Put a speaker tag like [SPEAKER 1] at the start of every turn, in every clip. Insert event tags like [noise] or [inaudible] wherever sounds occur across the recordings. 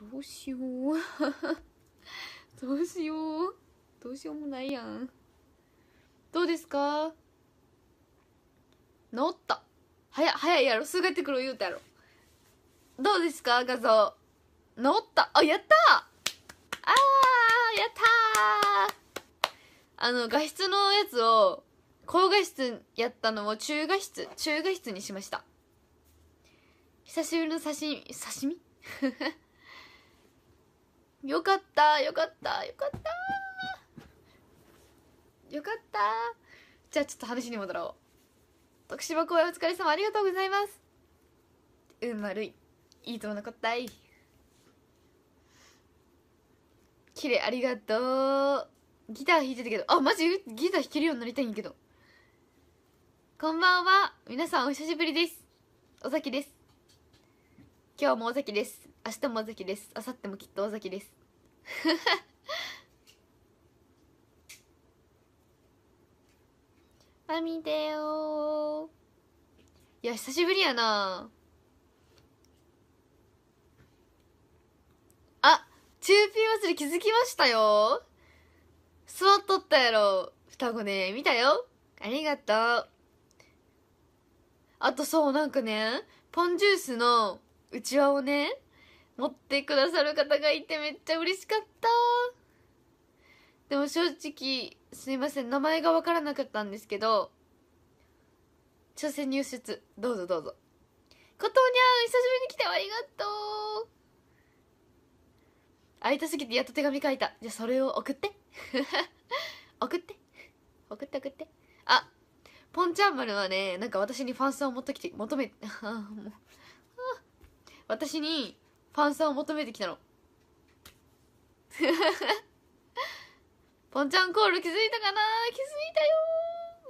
[SPEAKER 1] どうしようどうしようどうしようもないやんどうですか治った早早いやろすぐやってくる言うたやろどうですか画像治ったあやったあーやったあの画質のやつを高画質やったのを中画質中画質にしました久しぶりの刺身刺身 [laughs] よかったよかったよかったよかったじゃあちょっと話に戻ろう徳島公演お疲れ様ありがとうございます運悪いいいとも残ったい綺麗ありがとうギター弾いてたけどあマジギター弾けるようになりたいんやけどこんばんは皆さんお久しぶりですお崎です今日もお崎です明日も尾崎です明後日もきっと尾崎ですあ見てよいや久しぶりやなあチューピー祭り気づきましたよ座っとったやろ双子ね見たよありがとうあとそうなんかねポンジュースのうちわをね持ってくださる方がいてめっちゃ嬉しかったでも正直すいません名前が分からなかったんですけど挑戦入出どうぞどうぞトーにゃん久しぶりに来てありがとう会いたすぎてやっと手紙書いたじゃあそれを送って [laughs] 送って送って送ってあポンチャンマルはねなんか私にファンスを持ってきて求め [laughs] 私にパンサーを求めてきたの [laughs] ポンちゃんコール気づいたかな気づいた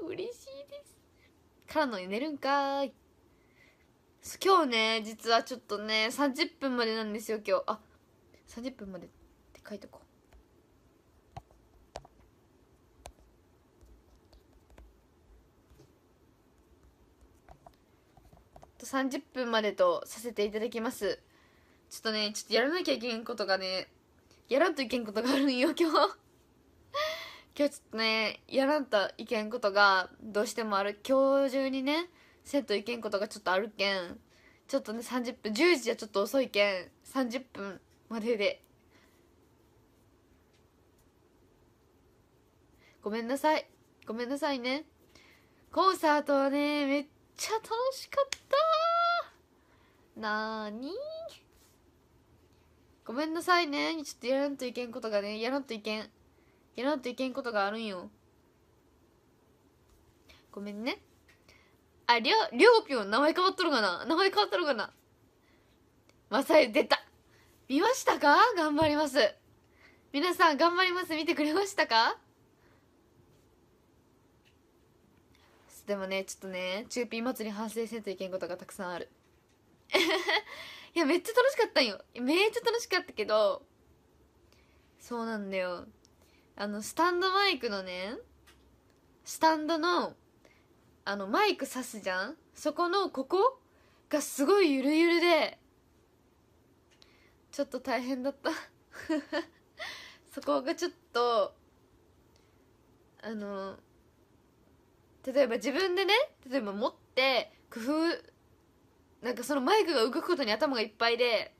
[SPEAKER 1] よ嬉しいですからの寝るんかい今日ね実はちょっとね30分までなんですよ今日あ30分までって書いとこう30分までとさせていただきますちょっとね、ちょっとやらなきゃいけんことがね、やらんといけんことがあるんよ、今日。[laughs] 今日ちょっとね、やらんといけんことがどうしてもある。今日中にね、せんといけんことがちょっとあるけん。ちょっとね、30分、10時じゃちょっと遅いけん、30分までで。ごめんなさい。ごめんなさいね。コンサートはね、めっちゃ楽しかったなーにーごめんなさいねちょっとやらんといけんことがねやらんといけんやらんといけんことがあるんよごめんねありょう、りょうぴょん名前変わっとるかな名前変わっとるかなまさえ出た見ましたか頑張ります皆さん頑張ります見てくれましたかでもねちょっとねチューピー祭り反省せんといけんことがたくさんあるいやめっちゃ楽しかったんよめっちゃ楽しかったけどそうなんだよあのスタンドマイクのねスタンドのあのマイク刺すじゃんそこのここがすごいゆるゆるでちょっと大変だった [laughs] そこがちょっとあの例えば自分でね例えば持って工夫なんかそのマイクが動くことに頭がいっぱいで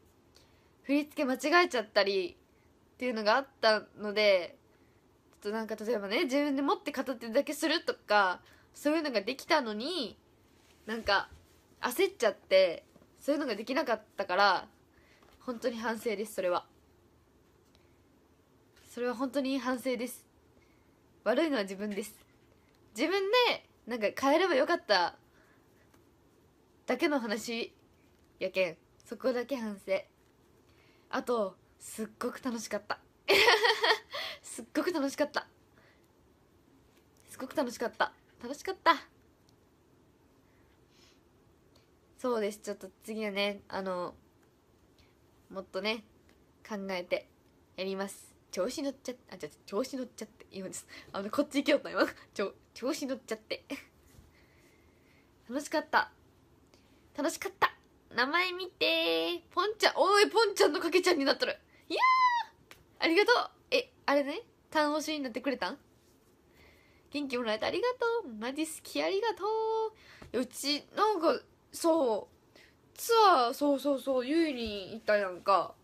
[SPEAKER 1] 振り付け間違えちゃったりっていうのがあったのでちょっとなんか例えばね自分で持って片手だけするとかそういうのができたのになんか焦っちゃってそういうのができなかったから本当に反省ですそれはそれは本当に反省です悪いのは自分です自分でなんか変えればよかっただけの話やけんそこだけ反省あとすっごく楽しかった [laughs] すっごく楽しかったすっごく楽しかった楽しかったそうですちょっと次はねあのもっとね考えてやります調子乗っちゃあじゃ調子乗っちゃって今ですあのこっち行けよった今調子乗っちゃって楽しかった楽しかった名前見てポンちゃんおいポンちゃんのかけちゃんになっとるいやありがとうえあれね単ししになってくれたん元気もらえてありがとうマジ好きありがとううちなんかそうツアーそうそうそうゆいに行ったやんか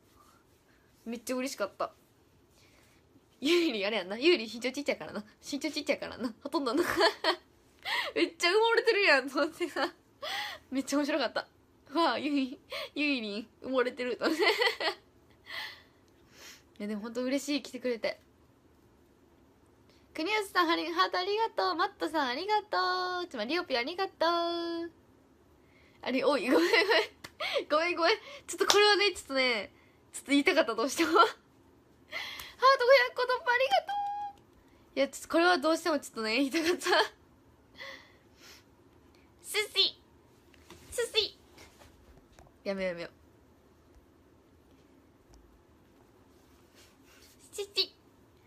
[SPEAKER 1] めっちゃ嬉しかったゆいりあれやんなゆいり身長ちっちゃいからな身長ちっちゃいからなほとんどな [laughs] めっちゃ埋もれてるやんそ思ってめっちゃ面白かったわあゆいゆいりん埋もれてると [laughs] いやでも本当嬉しい来てくれて国吉さんハートありがとうマットさんありがとうつまりリオピありがとうあれおいごめんごめんごめんごめんちょっとこれはねちょっとねちょっと言いたかったどうしてもハート500個突破ありがとういやちょっとこれはどうしてもちょっとね言いたかった寿司す司やめようやめよう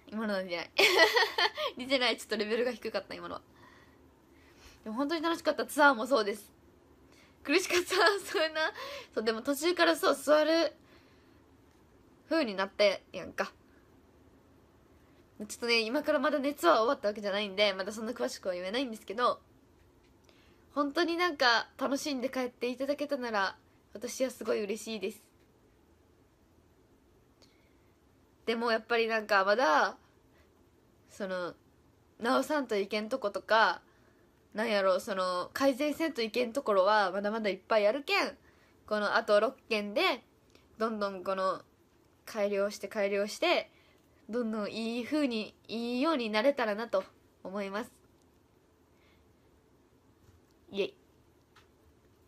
[SPEAKER 1] 今のは出ないてない [laughs] ちょっとレベルが低かった今のはでも本当に楽しかったツアーもそうです苦しかったそんなそうでも途中からそう座る風になったやんかちょっとね今からまだ熱は終わったわけじゃないんでまだそんな詳しくは言えないんですけど本当になんか楽しんで帰っていただけたなら私はすごい嬉しいですでもやっぱりなんかまだその直さんといけんとことかなんやろその改善せんといけんところはまだまだいっぱいあるけんこのあと6件でどんどんこの改良して改良してどんどんいい風にいいようになれたらなと思いますイエイっ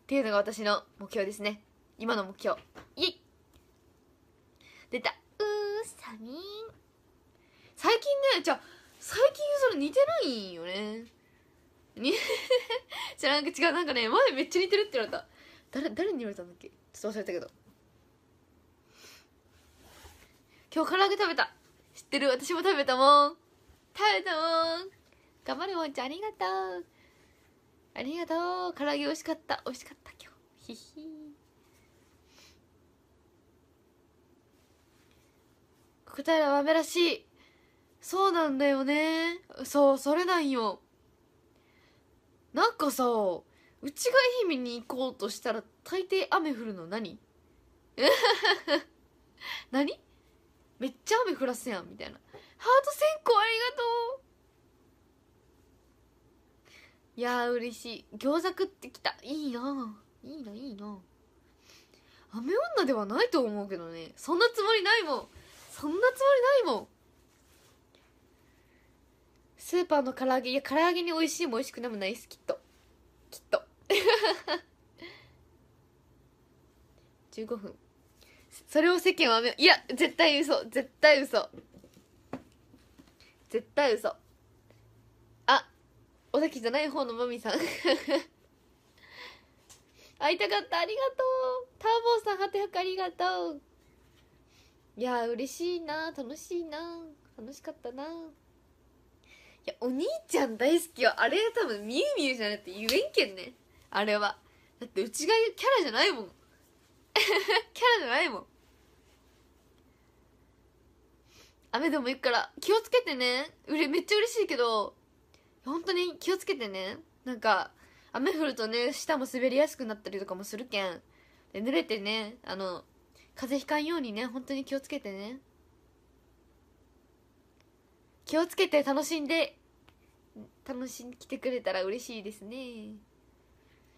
[SPEAKER 1] ていうのが私の目標ですね今の目標イエイ出たうーさみん最近ねじゃ最近それ似てないんよねにじゃなんか違うなんかね前めっちゃ似てるって言われた誰誰に言われたんだっけちょっと忘れたけど今日唐揚げ食べた知ってる私も食べたもん食べたもん頑張るもんちゃんありがとうありがとう唐揚げ美味しかった美味しかった今日ひひ福平はめらしいそうなんだよねそうそれなんよなんかさうちが愛媛に行こうとしたら大抵雨降るの何 [laughs] 何めっちゃ雨降らすやんみたいなハート線香ありがとういやー嬉しい餃子食ってきたいいないいないいな雨女ではないと思うけどねそんなつもりないもんそんなつもりないもんスーパーの唐揚げいや唐揚げに美味しいも美味しくなもないですきっときっと15 [laughs] 分それを世間は雨いや絶対嘘絶対嘘絶対嘘尾崎じゃない方のまみさん [laughs] 会いたかったありがとうターボーさんハテハクありがとういや嬉しいな楽しいな楽しかったないやお兄ちゃん大好きはあれ多分みゆみゆじゃなくて言えんけんねあれはだってうちがキャラじゃないもん [laughs] キャラじゃないもん雨でも行くから気をつけてねうれめっちゃ嬉しいけど本当に気をつけてねなんか雨降るとね舌も滑りやすくなったりとかもするけんで濡れてねあの風邪ひかんようにね本当に気をつけてね気をつけて楽しんで楽しんきてくれたら嬉しいですね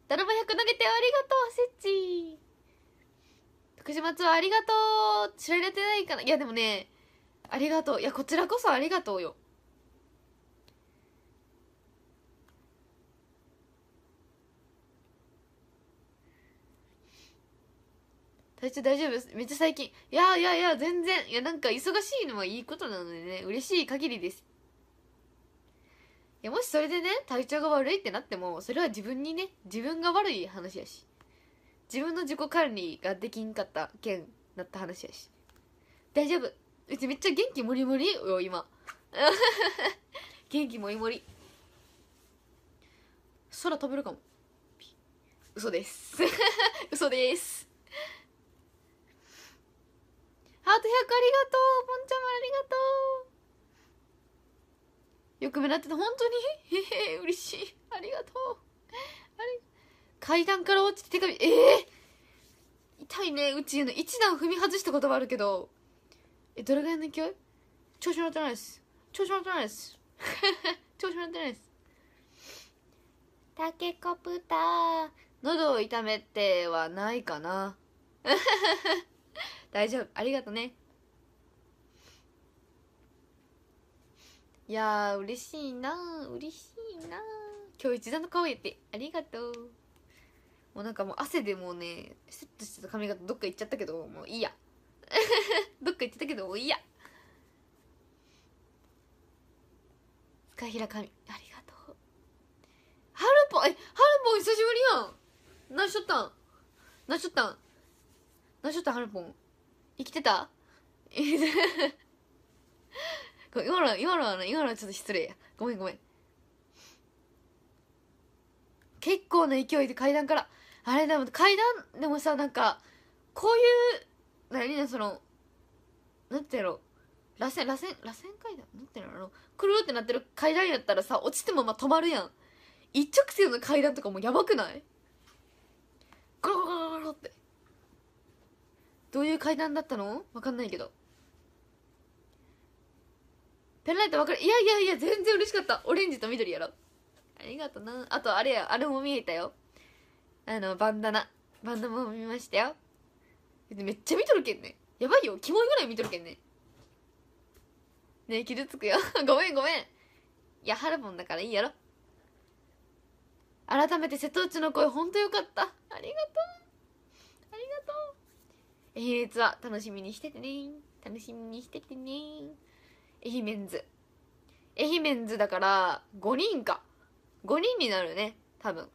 [SPEAKER 1] だるま100投げてありがとうせっち徳島ツアーありがとう知られてないかないやでもねありがとういやこちらこそありがとうよ体調大丈夫めっちゃ最近。いやいやいや、全然。いや、なんか忙しいのはいいことなのでね、嬉しい限りです。いや、もしそれでね、体調が悪いってなっても、それは自分にね、自分が悪い話やし。自分の自己管理ができんかった件なった話やし。大丈夫。うちめっちゃ元気もりもりよ、今。[laughs] 元気もりもり。空飛べるかも。嘘です。[laughs] 嘘です。あと100ありがとうポンちゃんもありがとうよく目立ってた本当にええー、嬉しいありがとうあれ階段から落ちて手紙ええー、痛いねうちの一段踏み外したことはあるけどえどれぐらいの勢い調子乗ってないです調子乗ってないです [laughs] 調子乗ってないですタケコプター喉を痛めてはないかな大丈夫ありがとねいや嬉しいな嬉しいな今日一段の顔やってありがとうもうなんかもう汗でもうねセッとしてた髪型どっか行っちゃったけどもういいや [laughs] どっか行ってたけどもういいや塚平髪ありがとうはるぽんえはるぽん久しぶりやん何しとったん何しとったん何しとったんはるぽん生きてた [laughs] 今の今のは今のはちょっと失礼やごめんごめん結構な勢いで階段からあれでも階段でもさなんかこういう何ねそのなんてやろ螺旋螺旋螺旋階段なんてやろくるってなってる階段やったらさ落ちてもまあ止まるやん一直線の階段とかもやばくないゴロゴロゴロゴロってどういう階段だったのわかんないけどペンライト分かるいやいやいや全然嬉しかったオレンジと緑やろありがとなあとあれやあれも見えたよあのバンダナバンダナも見ましたよめっちゃ見とるけんねやばいよキモいぐらい見とるけんねねえ傷つくよ [laughs] ごめんごめんいやハルボンだからいいやろ改めて瀬戸内の声ほんとよかったありがとうありがとう愛媛ツアー楽しみにしててね楽しみにしててね愛媛図愛媛図だから5人か5人になるね多分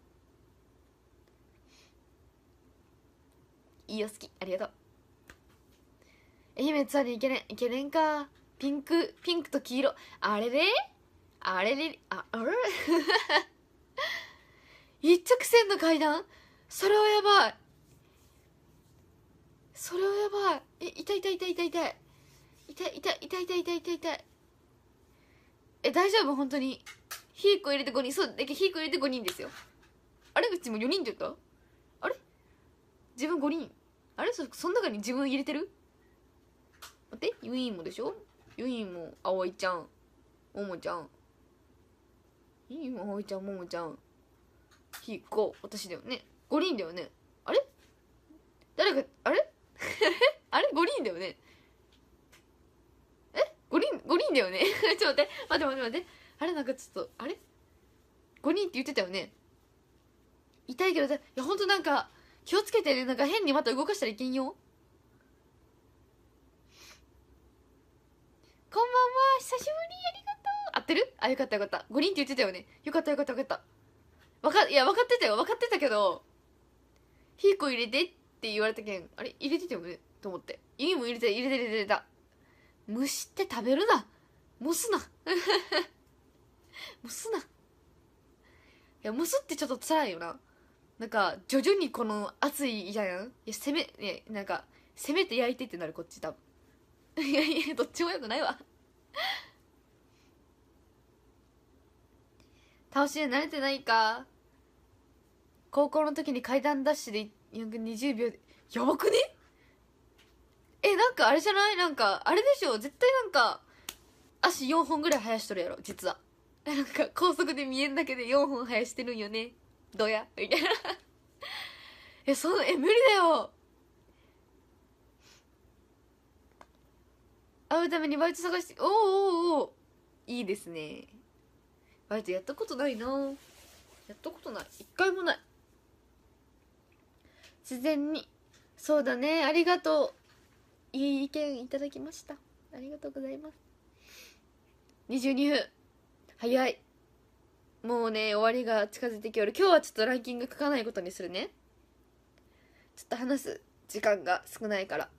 [SPEAKER 1] いいよ好きありがとう愛媛ツアーに行けねい行けねんかピンクピンクと黄色あれであれれああれ [laughs] 一直線の階段それはやばいそれはやばいえ痛い痛い痛い痛い痛い痛い痛い痛い痛い痛い痛い痛いえ大丈夫本当にヒーコ入れて5人そうだけヒーコ入れて5人ですよあれうちも4人って言ったあれ自分5人あれそその中に自分入れてる待ってユインもでしょユインも葵ちゃんももちゃんユインも葵ちゃんももちゃんヒーコ私だよね5人だよねあれ誰かあれ [laughs] あれ ?5 輪だよねえ ?5 輪、五輪だよね [laughs] ちょっと待って、待って待って待って。あれなんかちょっと、あれ ?5 輪って言ってたよね痛いけど、いやほんとなんか、気をつけてね、なんか変にまた動かしたらいけんよ。こんばんは、久しぶり、ありがとう。合ってるあ、よかったよかった。5人って言ってたよね。よかったよかったよかった。わか、いや、分かってたよ。分かってたけど、ヒーコ入れてってって言われたけんあれ入れててよねと思って指も入れて入れて入れてた虫って食べるな蒸すな [laughs] 蒸すないや蒸すってちょっと辛いよななんか徐々にこの熱いじゃんいやせめねなんかせめて焼いてってなるこっち多分 [laughs] いやいやどっちもよくないわ [laughs] 倒しで慣れてないか高校の時に階段ダッシュで行っ420秒やばくねえなんかあれじゃないなんかあれでしょ絶対なんか足4本ぐらい生やしとるやろ実はなんか高速で見えんだけで4本生やしてるんよねどうやみたいな [laughs] えそのえ無理だよ会うためにバイト探しておーおーおいいですねバイトやったことないなやったことない一回もない自然にそうだねありがとういい意見いただきましたありがとうございます22分早いもうね終わりが近づいてきよる今日はちょっとランキング書かないことにするねちょっと話す時間が少ないから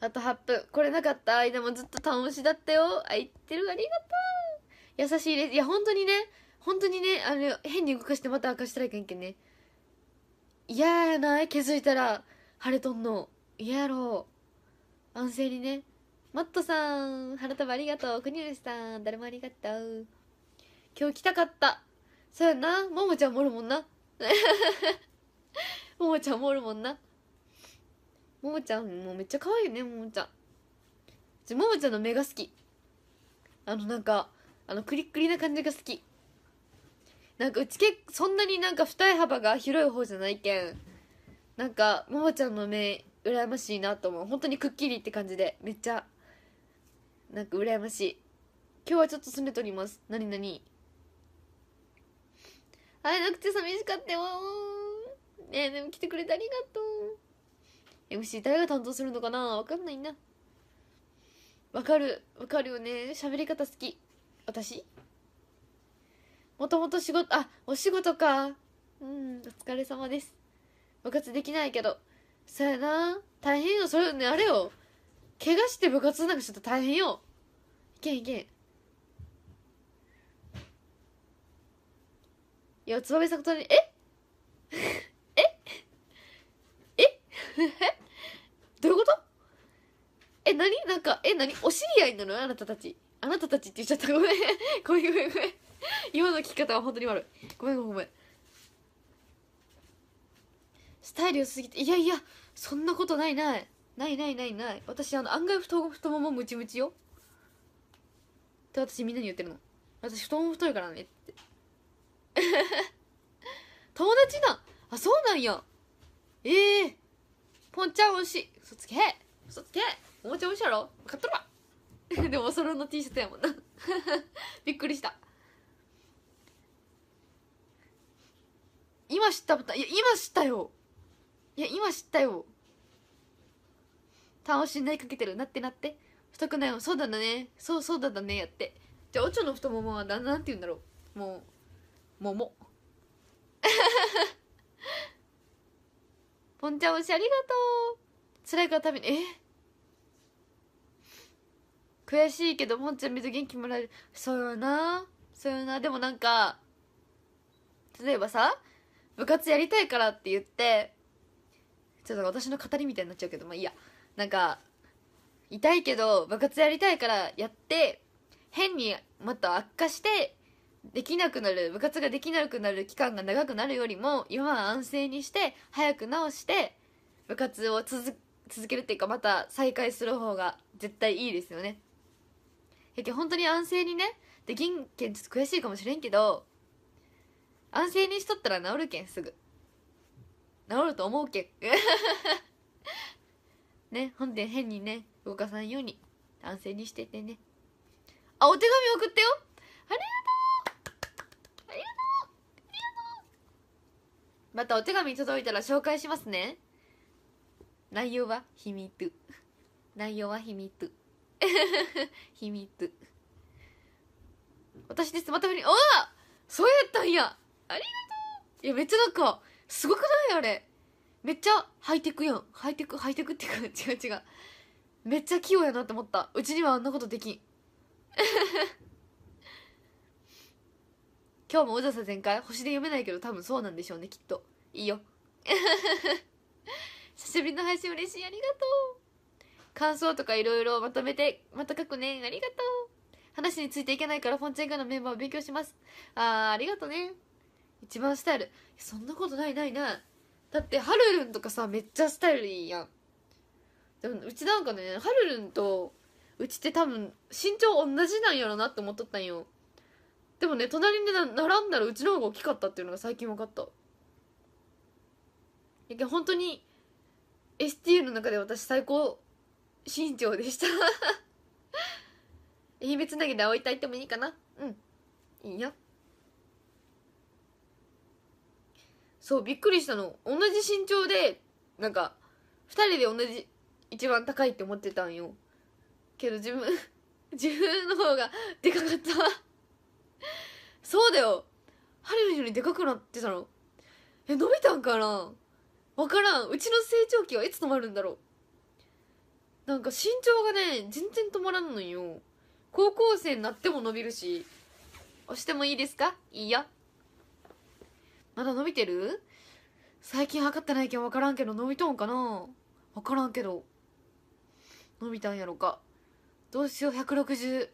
[SPEAKER 1] あと8分これなかった間もずっと倒しだったよあ言ってるありがとう優しいですいや本当にね本当にねあれ変に動かしてまた明かしたらいけんけんね嫌やない気づいたら晴れとんの嫌やろ安静にねマットさん花束ありがとう国吉さん誰もありがとう今日来たかったそうやなももちゃんもおるもんな [laughs] ももちゃんもおるもんなももちゃんもめっちゃ可愛いねももちゃんちももちゃんの目が好きあのなんかあのクリックリな感じが好きなんかうちけそんなになんか二重幅が広い方じゃないけんなんかももちゃんの目羨ましいなと思う本当にくっきりって感じでめっちゃなんか羨ましい今日はちょっとすねとりますなになに会えなくて寂しかったよねえでも来てくれてありがとう MC 誰が担当するのかなわかんないなわかるわかるよね喋り方好き私もともと仕事、あ、お仕事か。うん、お疲れ様です。部活できないけど。そやな。大変よ。それね、あれよ。怪我して部活なんかちょっと大変よ。いけんいけん。いや、つばめさことに、え [laughs] ええどういうことえ、なになんか、え、なにお知り合いなのあなたたち。あなたたちって言っちゃったごめんごめんごめんごめん今の聞き方は本当に悪いごめんごめんごめんスタイル良すぎていやいやそんなことないないないないないない私あの案外太太ももムチムチよって私みんなに言ってるの私太もも太いからねって [laughs] 友達なあそうなんやええー、ポンちゃん美味しい嘘つけ嘘つけおもちゃ美味しいやろ買っとるわれでもそろの T シャツやもんな [laughs] びっくりした今知ったいや今知ったよいや今知ったよ楽しんいかけてるなってなって太くないもそうだねそうそうだねやってじゃあおちょの太ももはななんて言うんだろうもうもも [laughs] ポンちゃんおしありがとう辛いから食べにえ悔しいけどもんちゃん見ると元気もらえるそうよなそうよなでもなんか例えばさ部活やりたいからって言ってちょっと私の語りみたいになっちゃうけどまあいいやなんか痛いけど部活やりたいからやって変にまた悪化してできなくなる部活ができなくなる期間が長くなるよりも今は安静にして早く治して部活を続けるっていうかまた再開する方が絶対いいですよね本当に安静にねで銀券ちょっと悔しいかもしれんけど安静にしとったら治るけんすぐ治ると思うけん [laughs] ね本で変にね動かさんように安静にしててねあお手紙送ってよありがとうありがとうありがとうまたお手紙届いたら紹介しますね内容は秘密内容は秘密 [laughs] 秘密私ですまたぶりおおそうやったんやありがとういやめっちゃなんかすごくないあれめっちゃハイテクやんハイテクハイテクっていうか [laughs] 違う違うめっちゃ器用やなって思ったうちにはあんなことできん [laughs] 今日もおじゃさ全開星で読めないけど多分そうなんでしょうねきっといいよ久しぶりの配信嬉しいありがとう感想とかいろいろまとめて、また書くね。ありがとう。話についていけないからフォンチェンガのメンバーを勉強します。あー、ありがとね。一番スタイル。そんなことないないない。だって、ハルルンとかさ、めっちゃスタイルいいやん。でも、うちなんかね、ハルルンと、うちって多分、身長同じなんやろなって思っとったんよ。でもね、隣で並んだらうちの方が大きかったっていうのが最近分かった。いや、本当に、STU の中で私最高身長でした愛媛つなぎで青いたいってもいいかなうんいいよそうびっくりしたの同じ身長でなんか2人で同じ一番高いって思ってたんよけど自分 [laughs] 自分の方がでかかったそうだよ春よりでかくなってたのえ伸びたんかな分からんうちの成長期はいつ止まるんだろうなんか身長がね全然止まらんのよ高校生になっても伸びるし押してもいいですかいいよまだ伸びてる最近測ってないけん分からんけど伸びとんかな分からんけど伸びたんやろかどうしよう160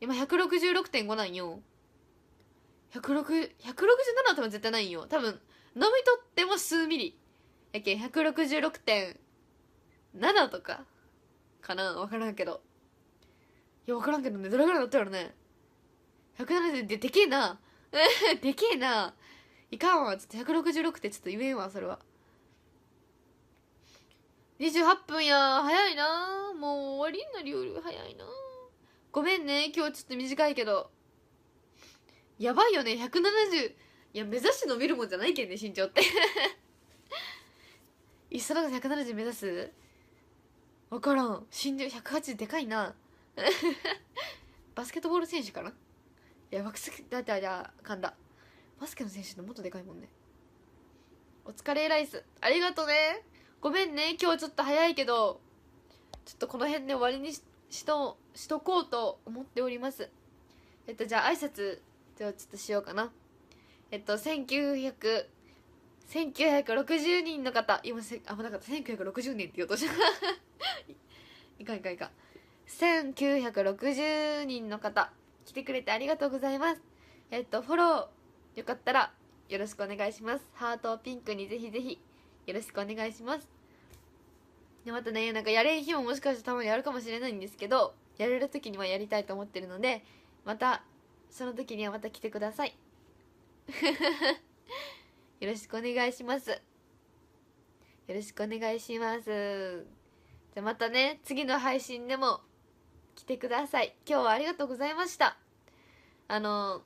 [SPEAKER 1] 今166.5なんよ167とは絶対ないよ多分伸びとっても数ミリやけん166.5 7とかかな分からんけどいや分からんけどねどれぐらいだったらね170ででけえな [laughs] でけえないかんわちょっと166ってちょっと言えんわそれは28分や早いなもう終わりになるより早いなごめんね今日ちょっと短いけどやばいよね170いや目指して伸びるもんじゃないけんね身長って一緒だから170目指す分からん身長1 8でかいな [laughs] バスケットボール選手かないやバスケだってあれゃ噛んだバスケの選手ってもっとでかいもんねお疲れライスありがとねごめんね今日ちょっと早いけどちょっとこの辺で終わりにししとしとこうと思っておりますえっとじゃあ挨拶ではちょっとしようかなえっと1900 1960人の方今せ危なかった1960年って言おうとした [laughs] いかいかいか1960人の方来てくれてありがとうございますえっとフォローよかったらよろしくお願いしますハートをピンクにぜひぜひよろしくお願いしますでまたねなんかやれん日ももしかしたらたまにやるかもしれないんですけどやれる時にはやりたいと思ってるのでまたその時にはまた来てください [laughs] よろしくお願いしますよろしくお願いしますじゃまたね次の配信でも来てください今日はありがとうございましたあの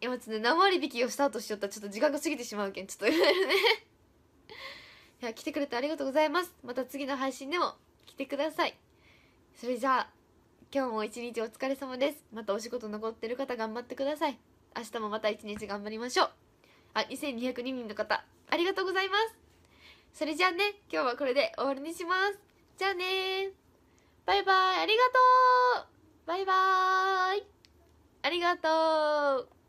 [SPEAKER 1] 今ちょっとね何割引きをスタートしよったらちょっと時間が過ぎてしまうけんちょっといろいろね [laughs] いや来てくれてありがとうございますまた次の配信でも来てくださいそれじゃあ今日も一日お疲れ様ですまたお仕事残ってる方頑張ってください明日もまた一日頑張りましょうあ、2202人の方、ありがとうございます。それじゃあね、今日はこれで終わりにします。じゃあねバイバイ、ありがとうバイバーイありがとう